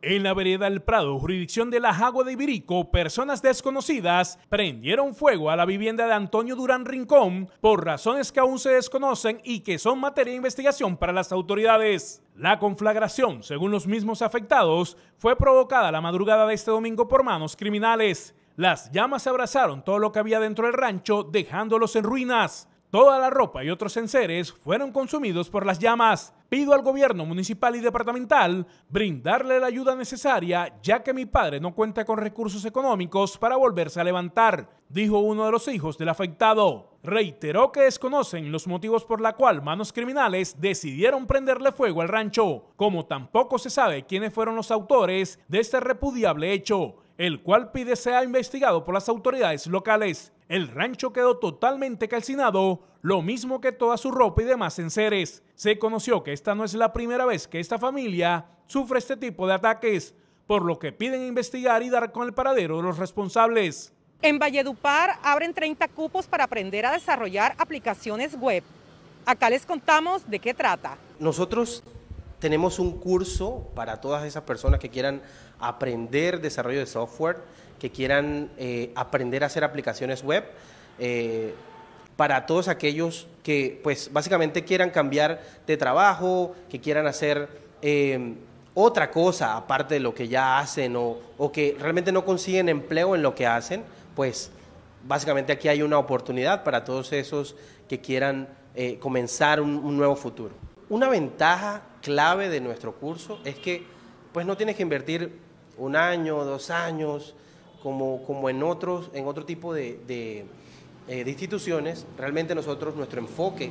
En la vereda El Prado, jurisdicción de la Jagua de Ibirico, personas desconocidas prendieron fuego a la vivienda de Antonio Durán Rincón por razones que aún se desconocen y que son materia de investigación para las autoridades. La conflagración, según los mismos afectados, fue provocada la madrugada de este domingo por manos criminales. Las llamas abrazaron todo lo que había dentro del rancho, dejándolos en ruinas. Toda la ropa y otros enseres fueron consumidos por las llamas. Pido al gobierno municipal y departamental brindarle la ayuda necesaria ya que mi padre no cuenta con recursos económicos para volverse a levantar, dijo uno de los hijos del afectado. Reiteró que desconocen los motivos por la cual manos criminales decidieron prenderle fuego al rancho, como tampoco se sabe quiénes fueron los autores de este repudiable hecho el cual pide sea investigado por las autoridades locales. El rancho quedó totalmente calcinado, lo mismo que toda su ropa y demás enseres. Se conoció que esta no es la primera vez que esta familia sufre este tipo de ataques, por lo que piden investigar y dar con el paradero de los responsables. En Valledupar abren 30 cupos para aprender a desarrollar aplicaciones web. Acá les contamos de qué trata. Nosotros tenemos un curso para todas esas personas que quieran aprender desarrollo de software, que quieran eh, aprender a hacer aplicaciones web, eh, para todos aquellos que, pues, básicamente quieran cambiar de trabajo, que quieran hacer eh, otra cosa aparte de lo que ya hacen o, que realmente no consiguen empleo en lo que hacen, pues, básicamente aquí hay una oportunidad para todos esos que quieran comenzar un, un, nuevo futuro. Una ventaja clave de nuestro curso es que pues no tienes que invertir un año, dos años, como, como en, otros, en otro tipo eh, de, instituciones. Realmente nosotros, nuestro enfoque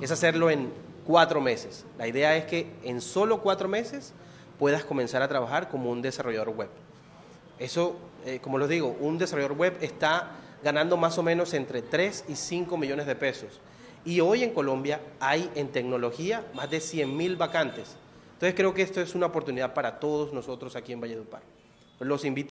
es hacerlo en cuatro meses. La idea es que en solo cuatro meses puedas comenzar a trabajar como un desarrollador web. Eso, eh, como lo digo, un desarrollador web está ganando más o menos entre 3 y 5 millones de pesos. Y hoy en Colombia hay en tecnología más de 100.000 vacantes. Entonces creo que esto es una oportunidad para todos nosotros aquí en Valledupar. Los invito